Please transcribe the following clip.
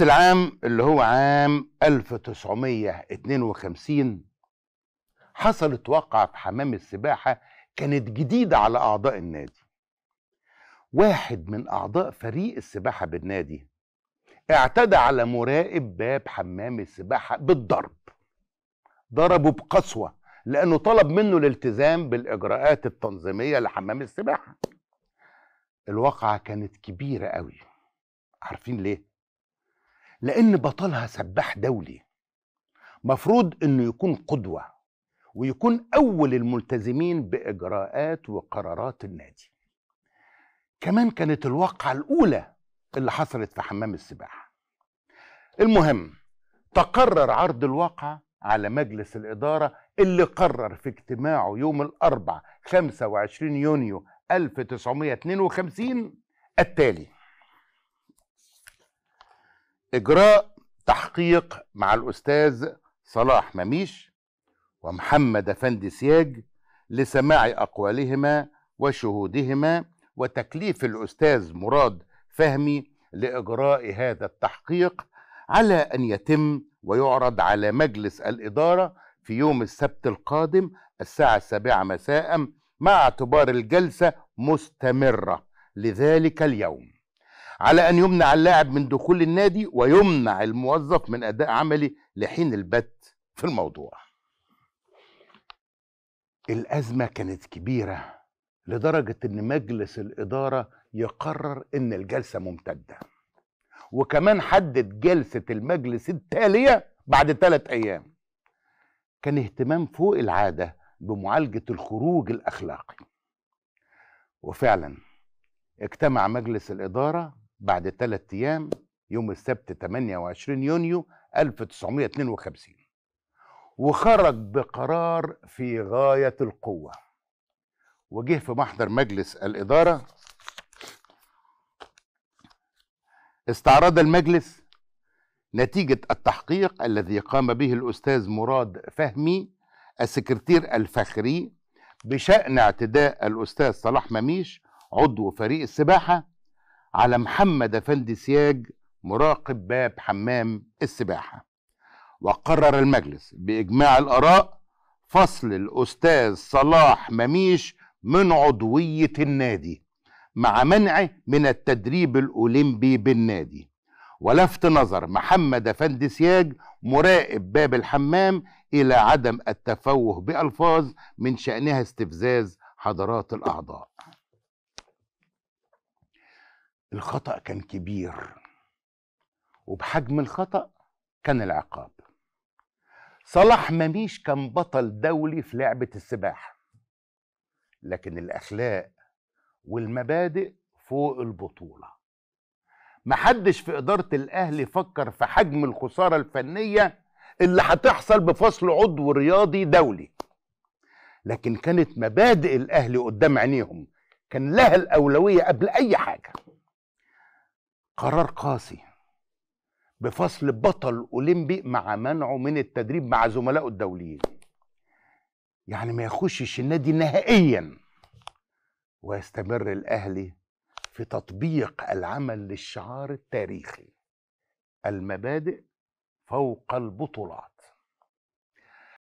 نفس العام اللي هو عام 1952 حصلت واقعة في حمام السباحة كانت جديدة على أعضاء النادي واحد من أعضاء فريق السباحة بالنادي اعتدى على مراقب باب حمام السباحة بالضرب ضربه بقسوة لأنه طلب منه الالتزام بالإجراءات التنظيمية لحمام السباحة الواقعة كانت كبيرة قوي عارفين ليه؟ لأن بطلها سباح دولي مفروض أنه يكون قدوة ويكون أول الملتزمين بإجراءات وقرارات النادي كمان كانت الواقعة الأولى اللي حصلت في حمام السباحة المهم تقرر عرض الواقعة على مجلس الإدارة اللي قرر في اجتماعه يوم الأربع 25 يونيو 1952 التالي اجراء تحقيق مع الاستاذ صلاح مميش ومحمد افندي سياج لسماع اقوالهما وشهودهما وتكليف الاستاذ مراد فهمي لاجراء هذا التحقيق على ان يتم ويعرض على مجلس الاداره في يوم السبت القادم الساعه السابعه مساء مع اعتبار الجلسه مستمره لذلك اليوم على أن يمنع اللاعب من دخول النادي ويمنع الموظف من أداء عملي لحين البت في الموضوع الأزمة كانت كبيرة لدرجة أن مجلس الإدارة يقرر أن الجلسة ممتدة وكمان حدد جلسة المجلس التالية بعد ثلاث أيام كان اهتمام فوق العادة بمعالجة الخروج الأخلاقي وفعلا اجتمع مجلس الإدارة بعد ثلاث أيام يوم السبت 28 يونيو 1952 وخرج بقرار في غاية القوة وجه في محضر مجلس الإدارة استعرض المجلس نتيجة التحقيق الذي قام به الأستاذ مراد فهمي السكرتير الفخري بشأن اعتداء الأستاذ صلاح مميش عضو فريق السباحة على محمد أفندي سياج مراقب باب حمام السباحة وقرر المجلس بإجماع الآراء فصل الأستاذ صلاح مميش من عضوية النادي مع منعه من التدريب الأولمبي بالنادي ولفت نظر محمد أفندي سياج مراقب باب الحمام إلى عدم التفوه بألفاظ من شأنها استفزاز حضرات الأعضاء الخطأ كان كبير وبحجم الخطأ كان العقاب صلاح مميش كان بطل دولي في لعبة السباحة لكن الأخلاق والمبادئ فوق البطولة محدش في إدارة الأهلي فكر في حجم الخسارة الفنية اللي هتحصل بفصل عضو رياضي دولي لكن كانت مبادئ الأهلي قدام عينيهم كان لها الأولوية قبل أي حاجة قرار قاسي بفصل بطل اولمبي مع منعه من التدريب مع زملائه الدوليين يعني ما يخشش النادي نهائيا ويستمر الاهلي في تطبيق العمل للشعار التاريخي المبادئ فوق البطولات